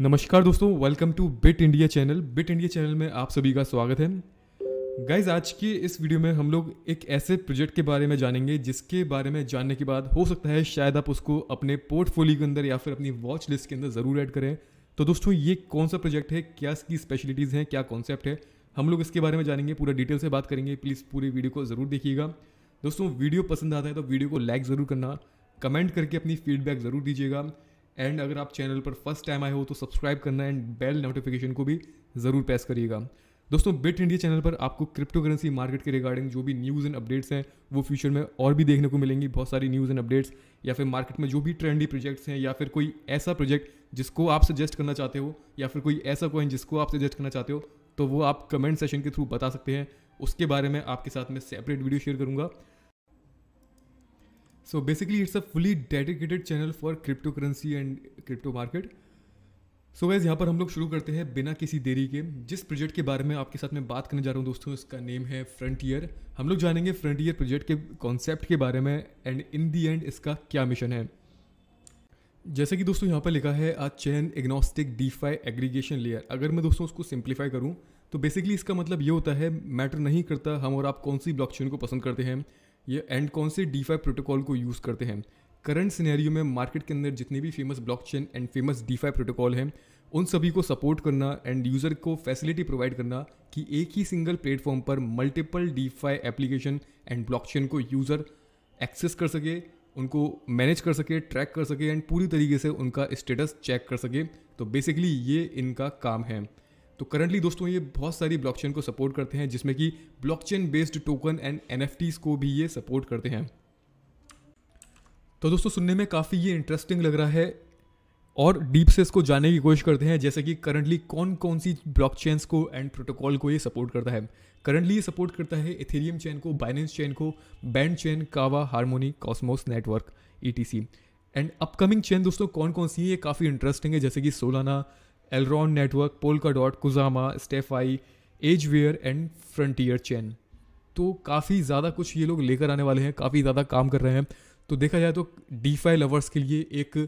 नमस्कार दोस्तों welcome to Bit India channel Bit India channel में आप सभी का स्वागत है गाइज आज के इस वीडियो में हम लोग एक ऐसे प्रोजेक्ट के बारे में जानेंगे जिसके बारे में जानने के बाद हो सकता है शायद आप उसको अपने पोर्टफोलियो के अंदर या फिर अपनी वॉच लिस्ट के अंदर ज़रूर ऐड करें तो दोस्तों ये कौन सा प्रोजेक्ट है क्या इसकी स्पेशलिटीज़ हैं क्या कॉन्सेप्ट है हम लोग इसके बारे में जानेंगे पूरा डिटेल से बात करेंगे प्लीज़ पूरी वीडियो को ज़रूर देखिएगा दोस्तों वीडियो पसंद आता है तो वीडियो को लाइक ज़रूर करना कमेंट करके अपनी फीडबैक ज़रूर दीजिएगा एंड अगर आप चैनल पर फर्स्ट टाइम आए हो तो सब्सक्राइब करना एंड बेल नोटिफिकेशन को भी ज़रूर प्रेस करिएगा दोस्तों बिट इंडिया चैनल पर आपको क्रिप्टो करेंसी मार्केट के रिगार्डिंग जो भी न्यूज़ एंड अपडेट्स हैं वो फ्यूचर में और भी देखने को मिलेंगी बहुत सारी न्यूज़ एंड अपडेट्स या फिर मार्केट में जो भी ट्रेंडी प्रोजेक्ट्स हैं या फिर कोई ऐसा प्रोजेक्ट जिसको आप सजेस्ट करना चाहते हो या फिर कोई ऐसा कॉइन जिसको आप सजेस्ट करना चाहते हो तो वो आप कमेंट सेशन के थ्रू बता सकते हैं उसके बारे में आपके साथ में सेपरेट वीडियो शेयर करूँगा so basically it's a fully dedicated channel for crypto currency and crypto market so वैज़ यहाँ पर हम लोग शुरू करते हैं बिना किसी देरी के जिस प्रोजेक्ट के बारे में आपके साथ में बात करने जा रहा हूँ दोस्तों इसका नेम है फ्रंटियर हम लोग जानेंगे फ्रंटियर प्रोजेक्ट के कॉन्सेप्ट के बारे में एंड इन दी एंड इसका क्या मिशन है जैसे कि दोस्तों यहाँ पर लिखा है a chain agnostic DeFi aggregation layer अगर मैं दोस्तों उसको सिंप्लीफाई करूँ तो बेसिकली इसका मतलब ये होता है मैटर नहीं करता हम और आप कौन सी ब्लॉकचेन को पसंद करते हैं ये एंड कौन से डीफाई प्रोटोकॉल को यूज़ करते हैं करंट सिनेरियो में मार्केट के अंदर जितने भी famous blockchain and famous DeFi protocol हैं उन सभी को सपोर्ट करना एंड यूज़र को फैसिलिटी प्रोवाइड करना कि एक ही सिंगल प्लेटफॉर्म पर multiple DeFi application and blockchain को यूज़र एक्सेस कर सके उनको मैनेज कर सके ट्रैक कर सके एंड पूरी तरीके से उनका स्टेटस चेक कर सके तो बेसिकली ये इनका काम है तो करंटली दोस्तों ये बहुत सारी ब्लॉकचेन को सपोर्ट करते हैं जिसमें कि ब्लॉकचेन बेस्ड टोकन एंड एन को भी ये सपोर्ट करते हैं तो दोस्तों सुनने में काफ़ी ये इंटरेस्टिंग लग रहा है और डीप से इसको जानने की कोशिश करते हैं जैसे कि करंटली कौन कौन सी ब्लॉक चेन्स को एंड प्रोटोकॉल को ये सपोर्ट करता है करंटली ये सपोर्ट करता है इथेरियम चेन को बाइनेंस चेन को Band chain Kava Harmony Cosmos network ई एंड अपकमिंग चेन दोस्तों कौन कौन सी है ये काफ़ी इंटरेस्टिंग है जैसे कि Solana Elrond network Polkadot Kusama StaFi Edgeware and Frontier chain तो काफ़ी ज़्यादा कुछ ये लोग लेकर आने वाले हैं काफ़ी ज़्यादा काम कर रहे हैं तो देखा जाए तो डी लवर्स के लिए एक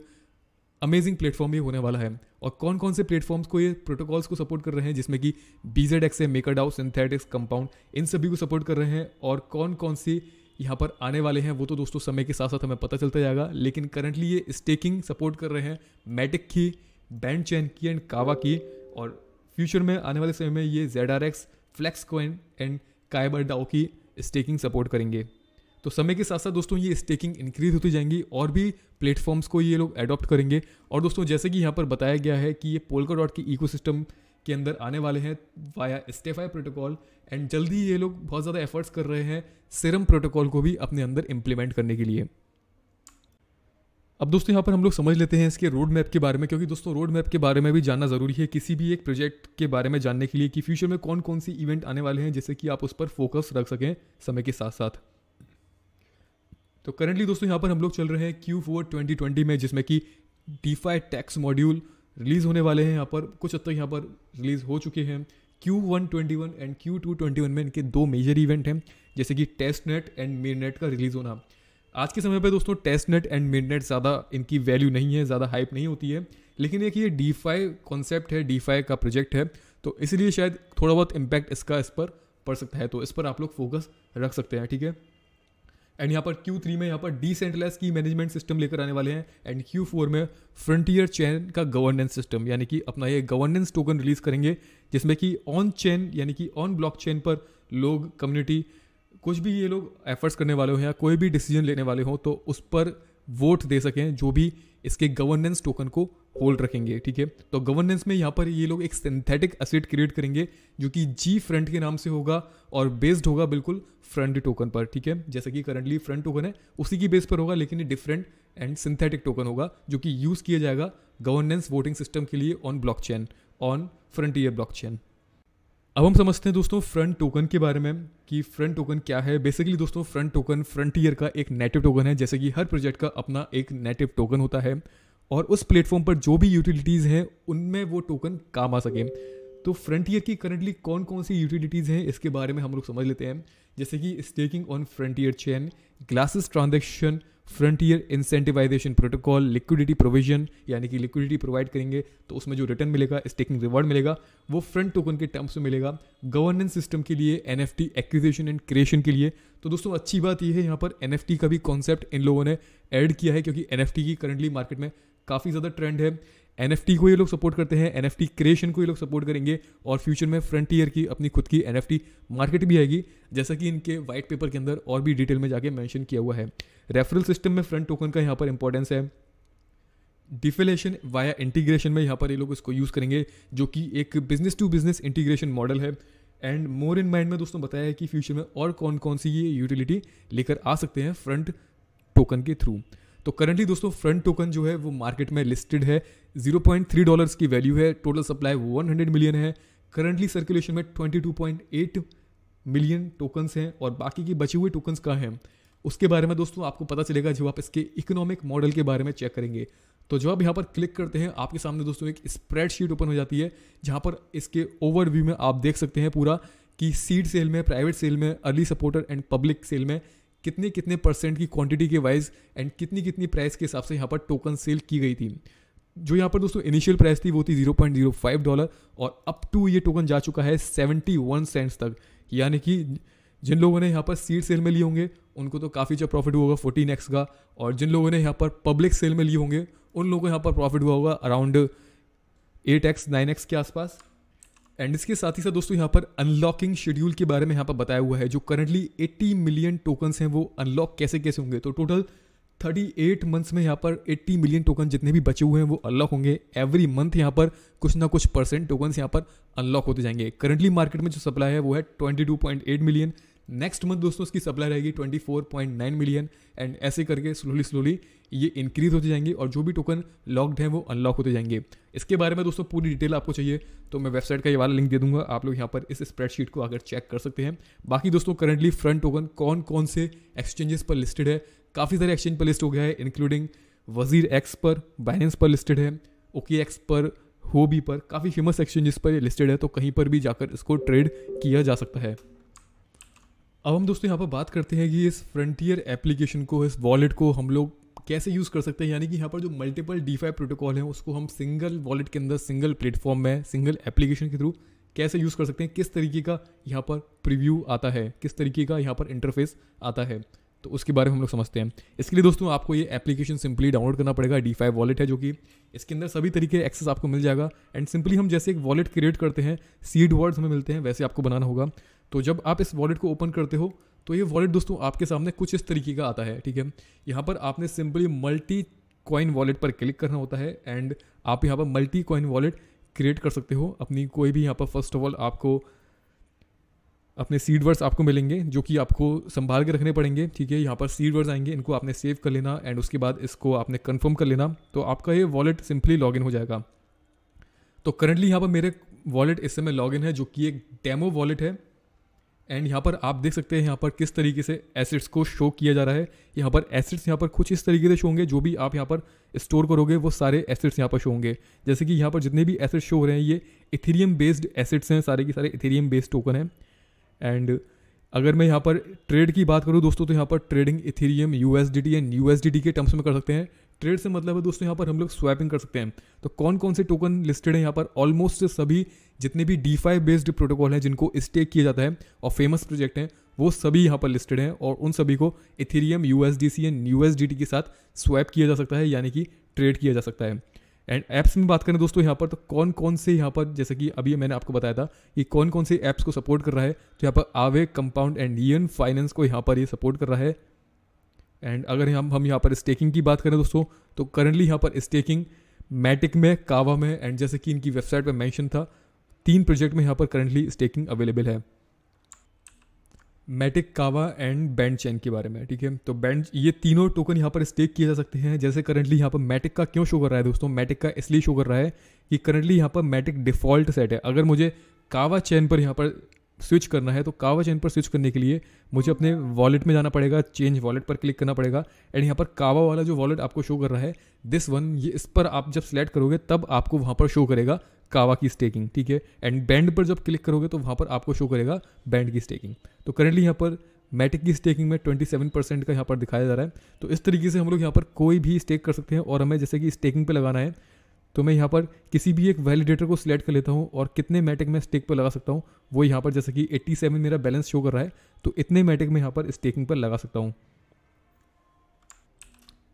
अमेजिंग प्लेटफॉर्म ये होने वाला है और कौन कौन से प्लेटफॉर्म्स को ये प्रोटोकॉल्स को सपोर्ट कर रहे हैं जिसमें कि बीजेड एक्स है मेकर डाउ सिंथेटिक्स कंपाउंड इन सभी को सपोर्ट कर रहे हैं और कौन कौन से यहाँ पर आने वाले हैं वो तो दोस्तों समय के साथ साथ हमें पता चलता जाएगा लेकिन करंटली ये स्टेकिंग सपोर्ट कर रहे हैं मैटिक की बैंड चैन की एंड कावा की और फ्यूचर में आने वाले समय में ये Z R X Flex coin and Kyber DAO की स्टेकिंग सपोर्ट करेंगे तो समय के साथ साथ दोस्तों ये स्टेकिंग इंक्रीज होती जाएंगी और भी प्लेटफॉर्म्स को ये लोग एडॉप्ट करेंगे और दोस्तों जैसे कि यहाँ पर बताया गया है कि ये पोलका डॉट के इको के अंदर आने वाले हैं वाया स्टेफाई प्रोटोकॉल एंड जल्दी ये लोग बहुत ज़्यादा एफर्ट्स कर रहे हैं सिरम प्रोटोकॉल को भी अपने अंदर इम्प्लीमेंट करने के लिए अब दोस्तों यहाँ पर हम लोग समझ लेते हैं इसके रोड मैप के बारे में क्योंकि दोस्तों रोड मैप के बारे में भी जानना ज़रूरी है किसी भी एक प्रोजेक्ट के बारे में जानने के लिए कि फ्यूचर में कौन कौन सी इवेंट आने वाले हैं जैसे कि आप उस पर फोकस रख सकें समय के साथ साथ तो करंटली दोस्तों यहाँ पर हम लोग चल रहे हैं क्यू फोर ट्वेंटी ट्वेंटी में जिसमें कि डी टैक्स मॉड्यूल रिलीज़ होने वाले हैं यहाँ पर कुछ हद तक यहाँ पर रिलीज़ हो चुके हैं Q one twenty one and Q two twenty one में इनके दो मेजर इवेंट हैं जैसे कि test net and main net का रिलीज़ होना आज के समय पर दोस्तों test net and mid net ज़्यादा इनकी वैल्यू नहीं है ज़्यादा हाइप नहीं होती है लेकिन एक ये डी फाई कॉन्सेप्ट है डी फाई का प्रोजेक्ट है तो इसलिए शायद थोड़ा बहुत इम्पैक्ट इसका इस पर पड़ सकता है तो इस पर आप लोग फोकस रख सकते हैं ठीक है एंड यहाँ पर Q3 में यहाँ पर डिसेंट्रलाइज की मैनेजमेंट सिस्टम लेकर आने वाले हैं एंड Q4 में फ्रंटियर चेन का गवर्नेंस सिस्टम यानी कि अपना ये गवर्नेंस टोकन रिलीज करेंगे जिसमें कि ऑन चेन यानी कि ऑन ब्लॉक चेन पर लोग कम्युनिटी कुछ भी ये लोग एफर्ट्स करने वाले हों या कोई भी डिसीजन लेने वाले हों तो उस पर वोट दे सकें जो भी इसके गवर्नेंस टोकन को होल्ड रखेंगे ठीक है तो गवर्नेंस में यहाँ पर ये लोग एक सिंथेटिक एसिड क्रिएट करेंगे जो कि जी फ्रंट के नाम से होगा और बेस्ड होगा बिल्कुल फ्रंट टोकन पर ठीक है जैसे कि करंटली फ्रंट टोकन है उसी की बेस पर होगा लेकिन डिफरेंट एंड सिंथेटिक टोकन होगा जो कि यूज़ किया जाएगा गवर्नेंस वोटिंग सिस्टम के लिए on blockchain on Frontier blockchain अब हम समझते हैं दोस्तों फ्रंट टोकन के बारे में कि फ्रंट टोकन क्या है बेसिकली दोस्तों फ्रंट टोकन फ्रंटियर का एक नेटिव टोकन है जैसे कि हर प्रोजेक्ट का अपना एक नेटिव टोकन होता है और उस प्लेटफॉर्म पर जो भी यूटिलिटीज़ हैं उनमें वो टोकन काम आ सके तो फ्रंटियर की करंटली कौन कौन सी यूटिलिटीज़ हैं इसके बारे में हम लोग समझ लेते हैं जैसे कि staking on Frontier chain gasless transaction Frontier incentivization protocol liquidity provision यानी कि लिक्विडिटी प्रोवाइड करेंगे तो उसमें जो रिटर्न मिलेगा स्टेकिंग रिवॉर्ड मिलेगा वो फ्रंट टोकन के टर्म्स में मिलेगा गवर्नेंस सिस्टम के लिए N F T acquisition and creation के लिए तो दोस्तों अच्छी बात यह है यहाँ पर एन एफ टी का भी कॉन्सेप्ट इन लोगों ने ऐड किया है क्योंकि एन एफ टी की करंटली मार्केट में काफ़ी ज़्यादा ट्रेंड है एन को ये लोग सपोर्ट करते हैं एन क्रिएशन को ये लोग सपोर्ट करेंगे और फ्यूचर में फ्रंटियर की अपनी खुद की एन मार्केट भी आएगी जैसा कि इनके वाइट पेपर के अंदर और भी डिटेल में जाके मैंशन किया हुआ है रेफरल सिस्टम में फ्रंट टोकन का यहाँ पर इंपॉर्टेंस है डिफिलेशन वाया इंटीग्रेशन में यहाँ पर ये लोग इसको यूज़ करेंगे जो कि एक business to business integration model है एंड मोर इन माइंड में दोस्तों बताया है कि फ्यूचर में और कौन कौन सी ये यूटिलिटी लेकर आ सकते हैं फ्रंट टोकन के थ्रू तो करंटली दोस्तों फ्रंट टोकन जो है वो मार्केट में लिस्टेड है 0.3 डॉलर्स की वैल्यू है टोटल सप्लाई 100 मिलियन है करंटली सर्कुलेशन में 22.8 मिलियन टोकन्स हैं और बाकी की बचे हुए टोकन्स का हैं उसके बारे में दोस्तों आपको पता चलेगा जब आप इसके इकोनॉमिक मॉडल के बारे में चेक करेंगे तो जब आप यहाँ पर क्लिक करते हैं आपके सामने दोस्तों एक स्प्रेडशीट ओपन हो जाती है जहाँ पर इसके ओवरव्यू में आप देख सकते हैं पूरा कि सीड सेल में प्राइवेट सेल में early supporter and public sale में कितने कितने परसेंट की क्वांटिटी के वाइज एंड कितनी कितनी प्राइस के हिसाब से यहाँ पर टोकन सेल की गई थी जो यहाँ पर दोस्तों इनिशियल प्राइस थी वो थी 0.05 डॉलर और अप टू ये टोकन जा चुका है 71 सेंट्स तक यानी कि जिन लोगों ने यहाँ पर सीड सेल में लिए होंगे उनको तो काफ़ी अच्छा प्रॉफिट हुआ होगा फोर्टीन एक्स का और जिन लोगों ने यहाँ पर पब्लिक सेल में लिए होंगे उन लोगों को यहाँ पर प्रॉफिट हुआ होगा around eight X nine X के आसपास एंड इसके साथ ही साथ दोस्तों यहाँ पर अनलॉकिंग शेड्यूल के बारे में यहाँ पर बताया हुआ है जो करंटली 80 मिलियन टोकन्स हैं वो अनलॉक कैसे कैसे होंगे तो टोटल 38 मंथ्स में यहाँ पर 80 मिलियन टोकन जितने भी बचे हुए हैं वो अनलॉक होंगे एवरी मंथ यहाँ पर कुछ ना कुछ परसेंट टोकन्स यहाँ पर अनलॉक होते जाएंगे करंटली मार्केट में जो सप्लाई है वो है ट्वेंटी मिलियन नेक्स्ट मंथ दोस्तों इसकी सप्लाई रहेगी 24.9 मिलियन एंड ऐसे करके स्लोली स्लोली ये इंक्रीज होते जाएंगे और जो भी टोकन लॉक्ड हैं वो अनलॉक होते जाएंगे इसके बारे में दोस्तों पूरी डिटेल आपको चाहिए तो मैं वेबसाइट का ये वाला लिंक दे दूंगा आप लोग यहाँ पर इस स्प्रेडशीट को आकर चेक कर सकते हैं बाकी दोस्तों करंटली फ्रंट टोकन कौन कौन से एक्सचेंजेस पर लिस्टेड है काफ़ी सारे एक्सचेंज पर लिस्ट हो गया है इंक्लूडिंग वजीर एक्स पर बाइनेंस पर लिस्टेड है ओके एक्स पर होबी पर काफ़ी फेमस एक्सचेंजेस पर ये लिस्टेड है तो कहीं पर भी जाकर इसको ट्रेड किया जा सकता है अब हम दोस्तों यहाँ पर बात करते हैं कि इस फ्रंटियर एप्लीकेशन को इस वॉलेट को हम लोग कैसे यूज़ कर सकते हैं यानी कि यहाँ पर जो मल्टीपल डी प्रोटोकॉल हैं उसको हम सिंगल वॉलेट के अंदर सिंगल प्लेटफॉर्म में सिंगल एप्लीकेशन के थ्रू कैसे यूज़ कर सकते हैं किस तरीके का यहाँ पर प्रीव्यू आता है किस तरीके का यहाँ पर इंटरफेस आता है तो उसके बारे में हम लोग समझते हैं इसके लिए दोस्तों आपको ये एप्लीकेशन सिंपली डाउनलोड करना पड़ेगा डी फाइव वॉलेट है जो कि इसके अंदर सभी तरीके एक्सेस आपको मिल जाएगा एंड सिंपली हम जैसे एक वॉलेट क्रिएट करते हैं सीड वर्ड्स हमें मिलते हैं वैसे आपको बनाना होगा तो जब आप इस वॉलेट को ओपन करते हो तो ये वॉलेट दोस्तों आपके सामने कुछ इस तरीके का आता है ठीक है यहाँ पर आपने सिंपली मल्टी कॉइन वॉलेट पर क्लिक करना होता है एंड आप यहाँ पर मल्टी कॉइन वॉलेट क्रिएट कर सकते हो अपनी कोई भी यहाँ पर फर्स्ट ऑफ ऑल आपको अपने सीड वर्ड्स आपको मिलेंगे जो कि आपको संभाल के रखने पड़ेंगे ठीक है यहाँ पर सीड वर्ड्स आएंगे इनको आपने सेव कर लेना एंड उसके बाद इसको आपने कंफर्म कर लेना तो आपका ये वॉलेट सिंपली लॉगिन हो जाएगा तो करंटली यहाँ पर मेरे वॉलेट इस समय लॉगिन है जो कि एक डेमो वॉलेट है एंड यहाँ पर आप देख सकते हैं यहाँ पर किस तरीके से एसिड्स को शो किया जा रहा है यहाँ पर एसिड्स यहाँ पर कुछ इस तरीके से शो होंगे जो भी आप यहाँ पर स्टोर करोगे वो सारे एसिड्स यहाँ पर शो होंगे जैसे कि यहाँ पर जितने भी एसिड्स शो हो रहे हैं ये इथेरियम बेस्ड एसिड्स हैं सारे के सारे इथेरियम बेस्ड टोकन हैं एंड अगर मैं यहाँ पर ट्रेड की बात करूँ दोस्तों तो यहाँ पर trading Ethereum U and U के टर्म्स में कर सकते हैं ट्रेड से मतलब है दोस्तों यहाँ पर हम लोग स्वैपिंग कर सकते हैं तो कौन कौन से टोकन लिस्टेड है यहाँ पर ऑलमोस्ट सभी जितने भी डी बेस्ड प्रोटोकॉल हैं जिनको स्टेक किया जाता है और फेमस प्रोजेक्ट हैं वो सभी यहाँ पर लिस्टेड हैं और उन सभी को Ethereum U S D C and U S D T के साथ स्वैप किया जा सकता है यानी कि ट्रेड किया जा सकता है एंड ऐप्स में बात करें दोस्तों यहाँ पर तो कौन कौन से यहाँ पर जैसे कि अभी मैंने आपको बताया था कि कौन कौन से ऐप्स को सपोर्ट कर रहा है तो यहाँ पर आवे कंपाउंड एंड ईयन फाइनेंस को यहाँ पर ये यह सपोर्ट कर रहा है एंड अगर हम हम यहाँ पर स्टेकिंग की बात करें दोस्तों तो करंटली यहाँ पर स्टेकिंग मैटिक में कावा में एंड जैसे कि इनकी वेबसाइट पर मैंशन था तीन प्रोजेक्ट में यहाँ पर करंटली स्टेकिंग अवेलेबल है मैटिक कावा एंड बैंड चैन के बारे में ठीक है तो बैंड ये तीनों टोकन यहाँ पर स्टेक किए जा सकते हैं जैसे करंटली यहाँ पर मैटिक का क्यों शो कर रहा है दोस्तों मैटिक का इसलिए शो कर रहा है कि करंटली यहाँ पर मैटिक डिफ़ॉल्ट सेट है अगर मुझे कावा चैन पर यहाँ पर स्विच करना है तो कावा चेन पर स्विच करने के लिए मुझे अपने वॉलेट में जाना पड़ेगा चेंज वॉलेट पर क्लिक करना पड़ेगा एंड यहाँ पर कावा वाला जो वॉलेट आपको शो कर रहा है दिस वन ये इस पर आप जब सेलेक्ट करोगे तब आपको वहाँ पर शो करेगा कावा की स्टेकिंग ठीक है एंड बैंड पर जब क्लिक करोगे तो वहाँ पर आपको शो करेगा बैंड की स्टेकिंग तो करेंटली यहाँ पर मैटिक की स्टेकिंग में 27 परसेंट का यहाँ पर दिखाया जा रहा है तो इस तरीके से हम लोग यहाँ पर कोई भी स्टेक कर सकते हैं और हमें जैसे कि स्टेकिंग पे लगाना है तो मैं यहाँ पर किसी भी एक वैलिडेटर को सिलेक्ट कर लेता हूँ और कितने मैटिक मैं स्टेक पर लगा सकता हूँ वो यहाँ पर जैसे कि 87 मेरा बैलेंस शो कर रहा है तो इतने मैटिक मैं यहाँ पर स्टेकिंग पर लगा सकता हूँ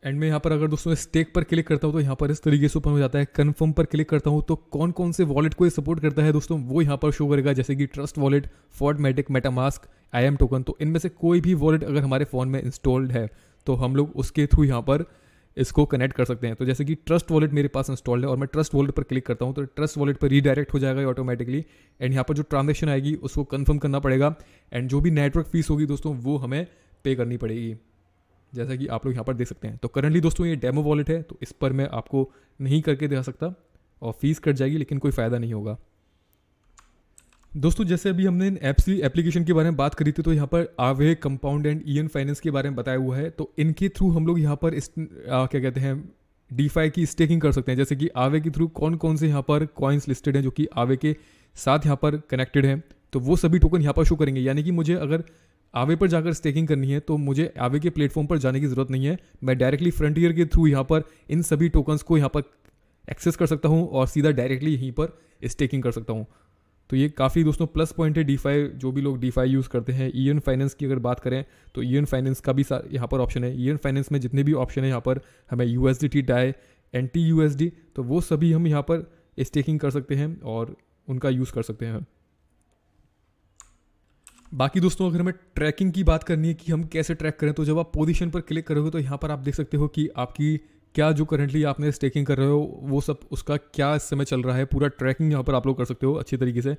एंड मैं यहाँ पर अगर दोस्तों स्टेक पर क्लिक करता हूँ तो यहाँ पर इस तरीके से ओपन हो जाता है कन्फर्म पर क्लिक करता हूँ तो कौन कौन से वॉलेट को ये सपोर्ट करता है दोस्तों वो यहाँ पर शो करेगा जैसे कि ट्रस्ट वॉलेट फॉर्ड Matic MetaMask I M token तो इनमें से कोई भी वॉलेट अगर हमारे फ़ोन में इंस्टॉल्ड है तो हम लोग उसके थ्रू यहाँ पर इसको कनेक्ट कर सकते हैं तो जैसे कि ट्रस्ट वॉलेट मेरे पास इंस्टॉल्ड है और मैं ट्रस्ट वॉलेट पर क्लिक करता हूँ तो ट्रस्ट वॉलेट पर रीडायरेक्ट हो जाएगा ऑटोमेटिकली एंड यहाँ पर जो ट्रांजेक्शन आएगी उसको कन्फर्म करना पड़ेगा एंड जो भी नेटवर्क फीस होगी दोस्तों वो हमें पे करनी पड़ेगी जैसा कि आप लोग यहाँ पर देख सकते हैं तो करंटली दोस्तों ये डेमो वॉलेट है तो इस पर मैं आपको नहीं करके दिखा सकता और फीस कट जाएगी लेकिन कोई फ़ायदा नहीं होगा दोस्तों जैसे अभी हमने इन एप्स एप्लीकेशन के बारे में बात करी थी तो यहाँ पर आवे कंपाउंड एंड ई फाइनेंस के बारे में बताया हुआ है तो इनके थ्रू हम लोग यहाँ पर इस आ, क्या कहते हैं डी की स्टेकिंग कर सकते हैं जैसे कि आवे के थ्रू कौन कौन से यहाँ पर कॉइन्स लिस्टेड हैं जो कि आवे के साथ यहाँ पर कनेक्टेड हैं तो वो सभी टोकन यहाँ पर शो करेंगे यानी कि मुझे अगर आवे पर जाकर स्टेकिंग करनी है तो मुझे आवे के प्लेटफॉर्म पर जाने की ज़रूरत नहीं है मैं डायरेक्टली फ्रंटियर के थ्रू यहाँ पर इन सभी टोकन्स को यहाँ पर एक्सेस कर सकता हूँ और सीधा डायरेक्टली यहीं पर स्टेकिंग कर सकता हूँ तो ये काफ़ी दोस्तों प्लस पॉइंट है डी जो भी लोग डी यूज़ करते हैं ई e फाइनेंस की अगर बात करें तो ई e फाइनेंस का भी यहाँ पर ऑप्शन है ई e फाइनेंस में जितने भी ऑप्शन है यहाँ पर हमें यू एस डी तो वो सभी हम यहाँ पर स्टेकिंग कर सकते हैं और उनका यूज़ कर सकते हैं बाकी दोस्तों अगर हमें ट्रैकिंग की बात करनी है कि हम कैसे ट्रैक करें तो जब आप पोजीशन पर क्लिक करोगे तो यहाँ पर आप देख सकते हो कि आपकी क्या जो करेंटली आपने स्टेकिंग कर रहे हो वो सब उसका क्या इस समय चल रहा है पूरा ट्रैकिंग यहाँ पर आप लोग कर सकते हो अच्छे तरीके से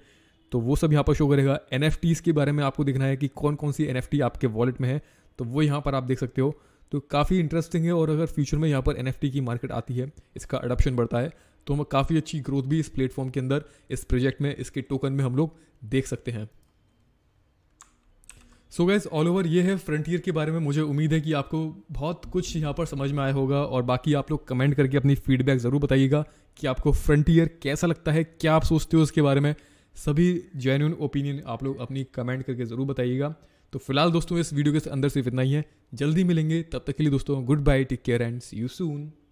तो वो सब यहाँ पर शो करेगा एन के बारे में आपको देखना है कि कौन कौन सी एन आपके वॉलेट में है तो वो यहाँ पर आप देख सकते हो तो काफ़ी इंटरेस्टिंग है और अगर फ्यूचर में यहाँ पर एन की मार्केट आती है इसका अडोप्शन बढ़ता है तो हम काफ़ी अच्छी ग्रोथ भी इस प्लेटफॉर्म के अंदर इस प्रोजेक्ट में इसके टोकन में हम लोग देख सकते हैं सो गैस ऑल ओवर ये है फ्रंटियर के बारे में मुझे उम्मीद है कि आपको बहुत कुछ यहाँ पर समझ में आया होगा और बाकी आप लोग कमेंट करके अपनी फीडबैक ज़रूर बताइएगा कि आपको फ्रंटियर कैसा लगता है क्या आप सोचते हो उसके बारे में सभी जेन्यून ओपिनियन आप लोग अपनी कमेंट करके ज़रूर बताइएगा तो फिलहाल दोस्तों इस वीडियो के अंदर सिर्फ इतना ही है जल्दी मिलेंगे तब तक के लिए दोस्तों goodbye take care and see you soon